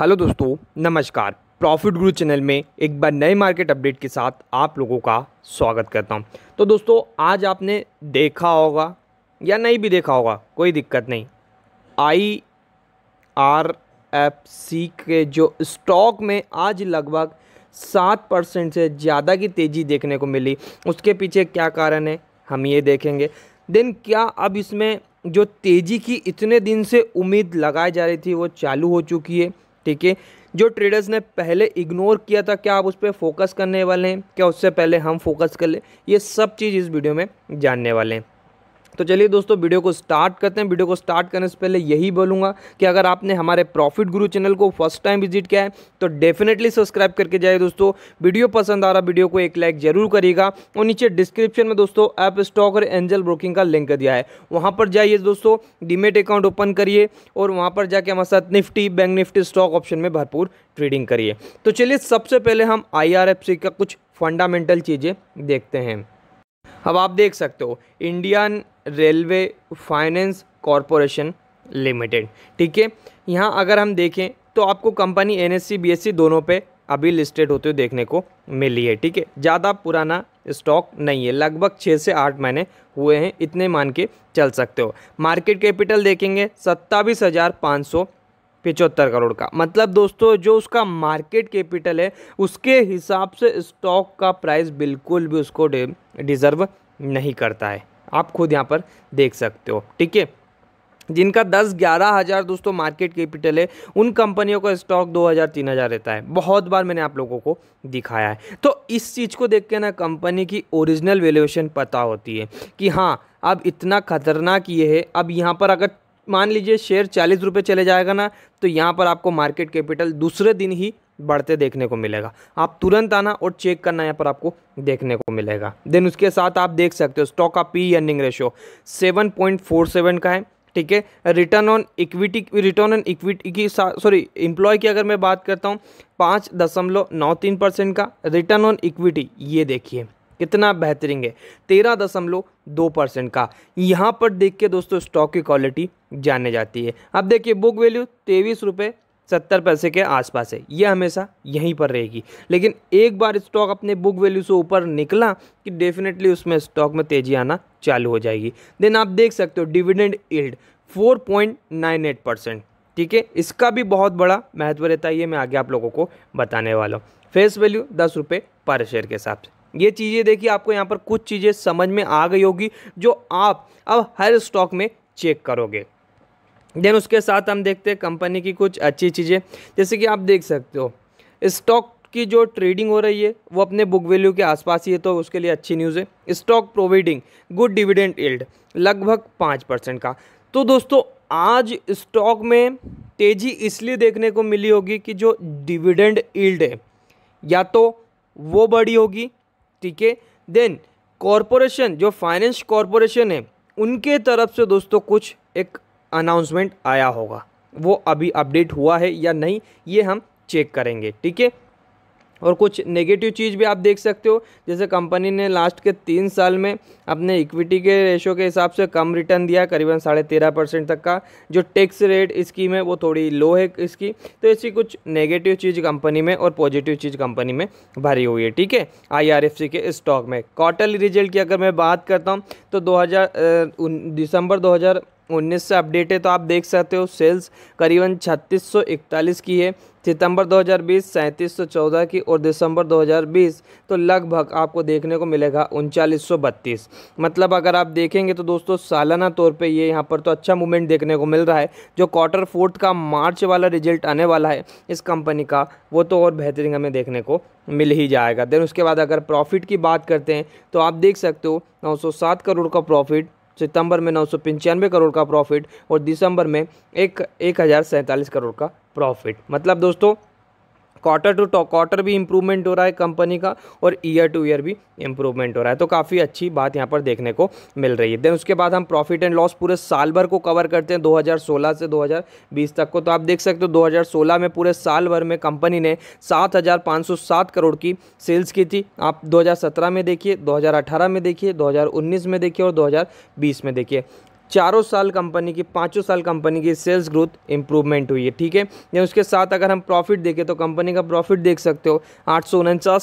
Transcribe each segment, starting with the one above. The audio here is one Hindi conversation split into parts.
हेलो दोस्तों नमस्कार प्रॉफिट गुरु चैनल में एक बार नए मार्केट अपडेट के साथ आप लोगों का स्वागत करता हूं तो दोस्तों आज आपने देखा होगा या नहीं भी देखा होगा कोई दिक्कत नहीं आई आर एफ सी के जो स्टॉक में आज लगभग सात परसेंट से ज़्यादा की तेज़ी देखने को मिली उसके पीछे क्या कारण है हम ये देखेंगे देन क्या अब इसमें जो तेज़ी की इतने दिन से उम्मीद लगाई जा रही थी वो चालू हो चुकी है ठीक है जो ट्रेडर्स ने पहले इग्नोर किया था क्या आप उस पर फोकस करने वाले हैं क्या उससे पहले हम फोकस कर लें ये सब चीज़ इस वीडियो में जानने वाले हैं तो चलिए दोस्तों वीडियो को स्टार्ट करते हैं वीडियो को स्टार्ट करने से पहले यही बोलूँगा कि अगर आपने हमारे प्रॉफिट गुरु चैनल को फर्स्ट टाइम विजिट किया है तो डेफिनेटली सब्सक्राइब करके जाए दोस्तों वीडियो पसंद आ रहा वीडियो को एक लाइक जरूर करिएगा और नीचे डिस्क्रिप्शन में दोस्तों ऐप स्टॉक और एंजल ब्रोकिंग का लिंक दिया है वहाँ पर जाइए दोस्तों डीमेट अकाउंट ओपन करिए और वहाँ पर जाके हमारे साथ Nifty bank Nifty stock option में भरपूर ट्रेडिंग करिए तो चलिए सबसे पहले हम आई का कुछ फंडामेंटल चीज़ें देखते हैं अब आप देख सकते हो इंडियन रेलवे फाइनेंस कॉरपोरेशन लिमिटेड ठीक है यहाँ अगर हम देखें तो आपको कंपनी एन एस दोनों पे अभी लिस्टेड होते हुए देखने को मिली है ठीक है ज़्यादा पुराना स्टॉक नहीं है लगभग छः से आठ महीने हुए हैं इतने मान के चल सकते हो मार्केट कैपिटल देखेंगे सत्ताईस हज़ार पाँच सौ पिचहत्तर करोड़ का मतलब दोस्तों जो उसका मार्केट कैपिटल है उसके हिसाब से स्टॉक का प्राइस बिल्कुल भी उसको डिज़र्व नहीं करता है आप खुद यहाँ पर देख सकते हो ठीक है जिनका दस ग्यारह हज़ार दोस्तों मार्केट कैपिटल है उन कंपनियों का स्टॉक दो हज़ार तीन हज़ार रहता है बहुत बार मैंने आप लोगों को दिखाया है तो इस चीज़ को देख के ना कंपनी की ओरिजिनल वैल्यूएशन पता होती है कि हाँ अब इतना खतरनाक ये है अब यहाँ पर अगर मान लीजिए शेयर चालीस रुपये चले जाएगा ना तो यहाँ पर आपको मार्केट कैपिटल दूसरे दिन ही बढ़ते देखने को मिलेगा आप तुरंत आना और चेक करना यहाँ पर आपको देखने को मिलेगा देन उसके साथ आप देख सकते हो स्टॉक का पी अर्निंग फोर 7.47 का है ठीक है return on equity return on equity की सॉरी एम्प्लॉय की अगर मैं बात करता हूँ पाँच दशमलव नौ तीन परसेंट का रिटर्न ऑन इक्विटी ये देखिए कितना बेहतरीन है तेरह दशमलव दो परसेंट का यहाँ पर देख के दोस्तों स्टॉक की क्वालिटी जाने जाती है अब देखिए बुक वैल्यू तेईस रुपये सत्तर पैसे के आसपास है ये हमेशा यहीं पर रहेगी लेकिन एक बार स्टॉक अपने बुक वैल्यू से ऊपर निकला कि डेफिनेटली उसमें स्टॉक में तेज़ी आना चालू हो जाएगी देन आप देख सकते हो डिविडेंड इल्ड 4.98 परसेंट ठीक है इसका भी बहुत बड़ा महत्व रहता है ये मैं आगे आप लोगों को बताने वाला हूँ फेस वैल्यू दस रुपये पर शेयर के हिसाब से ये चीज़ें देखिए आपको यहाँ पर कुछ चीज़ें समझ में आ गई होगी जो आप अब हर स्टॉक में चेक करोगे देन उसके साथ हम देखते हैं कंपनी की कुछ अच्छी चीज़ें जैसे कि आप देख सकते हो स्टॉक की जो ट्रेडिंग हो रही है वो अपने बुक वैल्यू के आसपास ही है तो उसके लिए अच्छी न्यूज़ है stock providing good dividend yield लगभग पाँच परसेंट का तो दोस्तों आज स्टॉक में तेज़ी इसलिए देखने को मिली होगी कि जो डिविडेंड इल्ड है या तो वो बड़ी होगी ठीक है देन कॉरपोरेशन जो फाइनेंस कॉरपोरेशन है उनके तरफ से दोस्तों कुछ एक अनाउंसमेंट आया होगा वो अभी अपडेट हुआ है या नहीं ये हम चेक करेंगे ठीक है और कुछ नेगेटिव चीज़ भी आप देख सकते हो जैसे कंपनी ने लास्ट के तीन साल में अपने इक्विटी के रेशो के हिसाब से कम रिटर्न दिया करीबन साढ़े तेरह परसेंट तक का जो टैक्स रेट इसकी में वो थोड़ी लो है इसकी तो ऐसी कुछ नेगेटिव चीज़ कंपनी में और पॉजिटिव चीज़ कंपनी में भरी हुई है ठीक है आई के स्टॉक में क्वार्टरली रिजल्ट की अगर मैं बात करता हूँ तो दो दिसंबर दो उन्नीस से अपडेट है तो आप देख सकते हो सेल्स करीबन इकतालीस की है सितंबर 2020 चौदह की और दिसंबर 2020 तो लगभग आपको देखने को मिलेगा उनचालीस मतलब अगर आप देखेंगे तो दोस्तों सालाना तौर पे ये यहाँ पर तो अच्छा मूवमेंट देखने को मिल रहा है जो क्वार्टर फोर्थ का मार्च वाला रिजल्ट आने वाला है इस कंपनी का वो तो और बेहतरीन हमें देखने को मिल ही जाएगा देन उसके बाद अगर प्रॉफिट की बात करते हैं तो आप देख सकते हो नौ करोड़ का प्रॉफिट सितंबर में नौ करोड़ का प्रॉफिट और दिसंबर में एक एक करोड़ का प्रॉफिट मतलब दोस्तों क्वार्टर टू क्वार्टर भी इम्प्रूवमेंट हो रहा है कंपनी का और ईयर टू ईयर भी इम्प्रूवमेंट हो रहा है तो काफ़ी अच्छी बात यहाँ पर देखने को मिल रही है देन उसके बाद हम प्रॉफिट एंड लॉस पूरे साल भर को कवर करते हैं 2016 से 2020 तक को तो आप देख सकते हो 2016 में पूरे साल भर में कंपनी ने 7,507 करोड़ की सेल्स की थी आप 2017 में देखिए 2018 में देखिए 2019 में देखिए और 2020 में देखिए चारों साल कंपनी की पाँचों साल कंपनी की सेल्स ग्रोथ इंप्रूवमेंट हुई है ठीक है या उसके साथ अगर हम प्रॉफिट देखें तो कंपनी का प्रॉफिट देख सकते हो आठ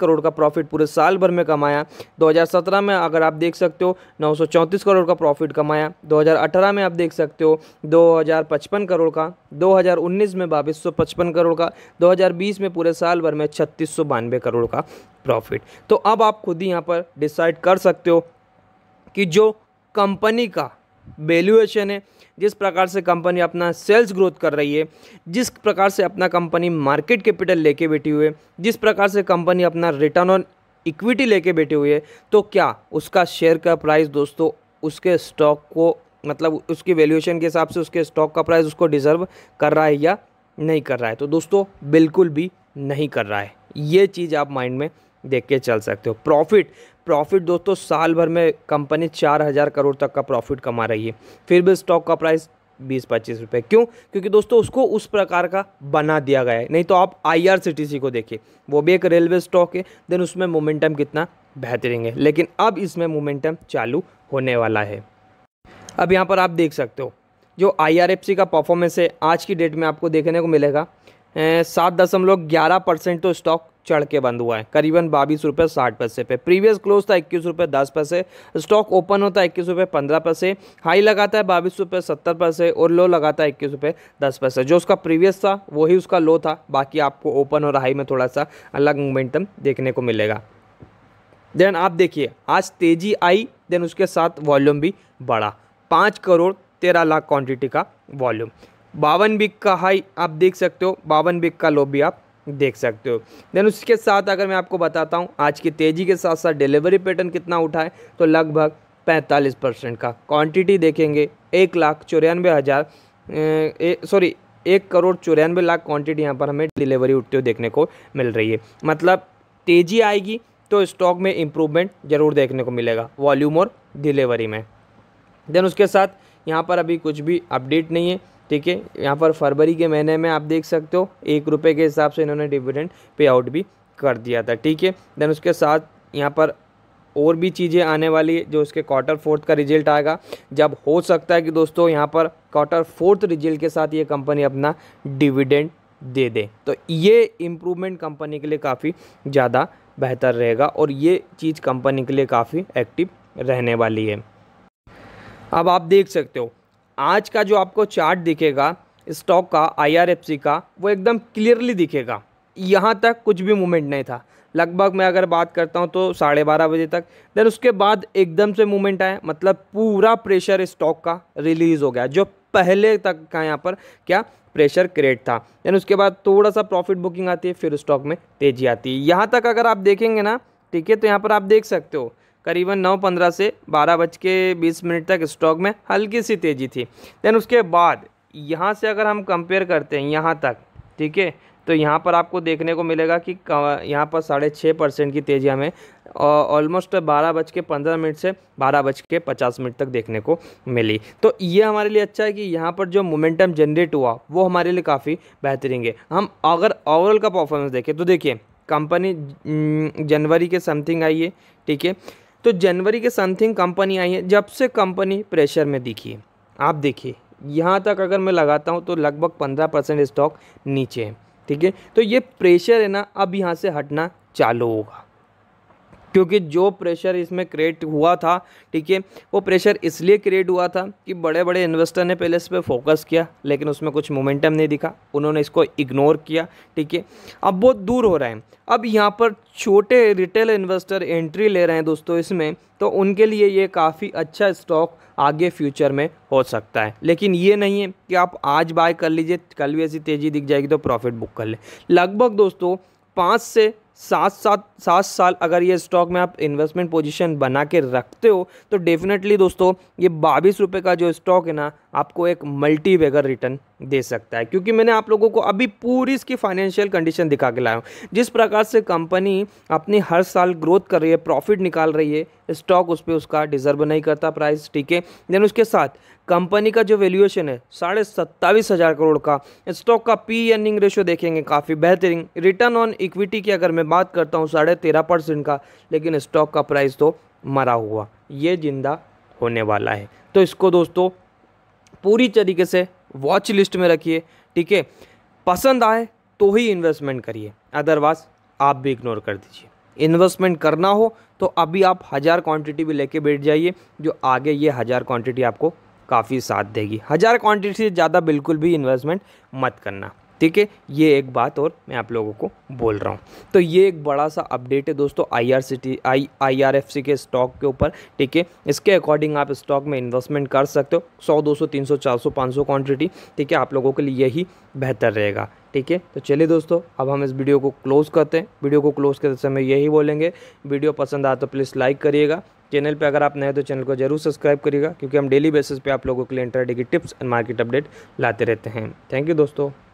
करोड़ का प्रॉफिट पूरे साल भर में कमाया 2017 में अगर आप देख सकते हो चौंतीस करोड़ का प्रॉफिट कमाया 2018 में आप देख सकते हो 2055 करोड़ का 2019 में बाईस करोड़ का 2020 में पूरे साल भर में छत्तीस करोड़ का प्रॉफिट तो अब आप खुद ही यहाँ पर डिसाइड कर सकते हो कि जो कंपनी का वैल्यूएशन है जिस प्रकार से कंपनी अपना सेल्स ग्रोथ कर रही है जिस प्रकार से अपना कंपनी मार्केट कैपिटल लेके बैठी हुई है जिस प्रकार से कंपनी अपना रिटर्न ऑन इक्विटी लेके बैठी हुई है तो क्या उसका शेयर का प्राइस दोस्तों उसके स्टॉक को मतलब उसकी वैल्यूएशन के हिसाब से उसके स्टॉक का प्राइस उसको डिज़र्व कर रहा है या नहीं कर रहा है तो दोस्तों बिल्कुल भी नहीं कर रहा है ये चीज़ आप माइंड में देख के चल सकते हो प्रॉफिट प्रॉफिट दोस्तों साल भर में कंपनी चार हज़ार करोड़ तक का प्रॉफिट कमा रही है फिर भी स्टॉक का प्राइस बीस पच्चीस रुपये क्यों क्योंकि दोस्तों उसको उस प्रकार का बना दिया गया है नहीं तो आप आईआरसीटीसी को देखिए वो भी एक रेलवे स्टॉक है देन उसमें मोमेंटम कितना बेहतरीन है लेकिन अब इसमें मोमेंटम चालू होने वाला है अब यहाँ पर आप देख सकते हो जो आई का परफॉर्मेंस है आज की डेट में आपको देखने को मिलेगा सात दशमलव ग्यारह परसेंट तो स्टॉक चढ़ के बंद हुआ है करीबन बाईस रुपये साठ पैसे पे प्रीवियस क्लोज था इक्कीस रुपये दस पैसे स्टॉक ओपन होता है इक्कीस रुपये पंद्रह पैसे हाई लगाता है बाईस रुपये सत्तर पैसे और लो लगाता है इक्कीस रुपये दस पैसे जो उसका प्रीवियस था वही उसका लो था बाकी आपको ओपन और हाई में थोड़ा सा अलग मोमेंटम देखने को मिलेगा देन आप देखिए आज तेज़ी आई देन उसके साथ वॉल्यूम भी बढ़ा पाँच करोड़ तेरह लाख क्वान्टिटी का वॉल्यूम बावन बिक का हाई आप देख सकते हो बावन बिक का लो भी आप देख सकते हो देन उसके साथ अगर मैं आपको बताता हूँ आज की तेज़ी के साथ साथ डिलीवरी पैटर्न कितना उठा है तो लगभग पैंतालीस परसेंट का क्वांटिटी देखेंगे एक लाख चौरानवे हज़ार सॉरी एक करोड़ चौरानवे लाख क्वांटिटी यहाँ पर हमें डिलीवरी उठते हुए देखने को मिल रही है मतलब तेज़ी आएगी तो स्टॉक में इम्प्रूवमेंट ज़रूर देखने को मिलेगा वॉल्यूम और डिलीवरी में देन उसके साथ यहाँ पर अभी कुछ भी अपडेट नहीं है ठीक है यहाँ पर फरवरी के महीने में आप देख सकते हो एक रुपये के हिसाब से इन्होंने डिविडेंड पे आउट भी कर दिया था ठीक है देन उसके साथ यहाँ पर और भी चीज़ें आने वाली जो उसके क्वार्टर फोर्थ का रिजल्ट आएगा जब हो सकता है कि दोस्तों यहाँ पर क्वार्टर फोर्थ रिजल्ट के साथ ये कंपनी अपना डिविडेंड दे दे तो ये इम्प्रूवमेंट कंपनी के लिए काफ़ी ज़्यादा बेहतर रहेगा और ये चीज़ कंपनी के लिए काफ़ी एक्टिव रहने वाली है अब आप देख सकते हो आज का जो आपको चार्ट दिखेगा स्टॉक का आईआरएफसी का वो एकदम क्लियरली दिखेगा यहाँ तक कुछ भी मूवमेंट नहीं था लगभग मैं अगर बात करता हूँ तो साढ़े बारह बजे तक देन उसके बाद एकदम से मूवमेंट आया मतलब पूरा प्रेशर स्टॉक का रिलीज़ हो गया जो पहले तक का यहाँ पर क्या प्रेशर क्रिएट था देन उसके बाद थोड़ा सा प्रॉफिट बुकिंग आती है फिर स्टॉक में तेज़ी आती है यहाँ तक अगर आप देखेंगे ना ठीक है तो यहाँ पर आप देख सकते हो करीबन नौ पंद्रह से बारह बज के बीस मिनट तक स्टॉक में हल्की सी तेज़ी थी देन उसके बाद यहाँ से अगर हम कंपेयर करते हैं यहाँ तक ठीक है तो यहाँ पर आपको देखने को मिलेगा कि यहाँ पर साढ़े छः परसेंट की तेज़ी हमें ऑलमोस्ट बारह बज के पंद्रह मिनट से बारह बज के पचास मिनट तक देखने को मिली तो ये हमारे लिए अच्छा है कि यहाँ पर जो मोमेंटम जनरेट हुआ वो हमारे लिए काफ़ी बेहतरीन है हम अगर ओवरऑल का परफॉर्मेंस देखें तो देखिए कंपनी जनवरी के समथिंग आई है ठीक है तो जनवरी के समथिंग कंपनी आई है जब से कंपनी प्रेशर में दिखी है आप देखिए यहाँ तक अगर मैं लगाता हूँ तो लगभग पंद्रह परसेंट स्टॉक नीचे है ठीक है तो ये प्रेशर है ना अब यहाँ से हटना चालू होगा क्योंकि जो प्रेशर इसमें क्रिएट हुआ था ठीक है वो प्रेशर इसलिए क्रिएट हुआ था कि बड़े बड़े इन्वेस्टर ने पहले इस पर फोकस किया लेकिन उसमें कुछ मोमेंटम नहीं दिखा उन्होंने इसको इग्नोर किया ठीक है अब बहुत दूर हो रहा है अब यहाँ पर छोटे रिटेल इन्वेस्टर एंट्री ले रहे हैं दोस्तों इसमें तो उनके लिए ये काफ़ी अच्छा स्टॉक आगे फ्यूचर में हो सकता है लेकिन ये नहीं है कि आप आज बाय कर लीजिए कल भी ऐसी तेज़ी दिख जाएगी तो प्रॉफिट बुक कर लें लगभग दोस्तों पाँच से सात सात सात साल अगर ये स्टॉक में आप इन्वेस्टमेंट पोजीशन बना के रखते हो तो डेफिनेटली दोस्तों ये बाईस रुपये का जो स्टॉक है ना आपको एक मल्टी वेगर रिटर्न दे सकता है क्योंकि मैंने आप लोगों को अभी पूरी इसकी फाइनेंशियल कंडीशन दिखा के लाया हूँ जिस प्रकार से कंपनी अपनी हर साल ग्रोथ कर रही है प्रॉफिट निकाल रही है स्टॉक उस पर उसका डिजर्व नहीं करता प्राइस ठीक है देन उसके साथ कंपनी का जो वैल्यूएशन है साढ़े सत्ताईस हज़ार करोड़ का स्टॉक का पी अर्निंग रेशियो देखेंगे काफ़ी बेहतरीन रिटर्न ऑन इक्विटी की अगर मैं बात करता हूँ साढ़े तेरह परसेंट का लेकिन स्टॉक का प्राइस तो मरा हुआ ये जिंदा होने वाला है तो इसको दोस्तों पूरी तरीके से वॉच लिस्ट में रखिए ठीक है पसंद आए तो ही इन्वेस्टमेंट करिए अदरवाइज आप भी इग्नोर कर दीजिए इन्वेस्टमेंट करना हो तो अभी आप हज़ार क्वांटिटी भी लेके बैठ जाइए जो आगे ये हज़ार क्वांटिटी आपको काफ़ी साथ देगी हज़ार क्वांटिटी से ज़्यादा बिल्कुल भी इन्वेस्टमेंट मत करना ठीक है ये एक बात और मैं आप लोगों को बोल रहा हूँ तो ये एक बड़ा सा अपडेट है दोस्तों I R C T C I I R F C stock के ऊपर ठीक है इसके अकॉर्डिंग आप स्टॉक में इन्वेस्टमेंट कर सकते हो सौ दो सौ तीन सौ चार सौ पाँच सौ क्वान्टिटी ठीक है आप लोगों के लिए यही बेहतर रहेगा ठीक है तो चलिए दोस्तों अब हम इस वीडियो को क्लोज़ करते हैं वीडियो को क्लोज़ करते समय यही बोलेंगे वीडियो पसंद आया तो प्लीज़ लाइक करिएगा चैनल पे अगर आप नए तो चैनल को जरूर सब्सक्राइब करिएगा क्योंकि हम डेली बेसिस पे आप लोगों के लिए इंटरडे की टिप्स एंड मार्केट अपडेट लाते रहते हैं थैंक यू दोस्तों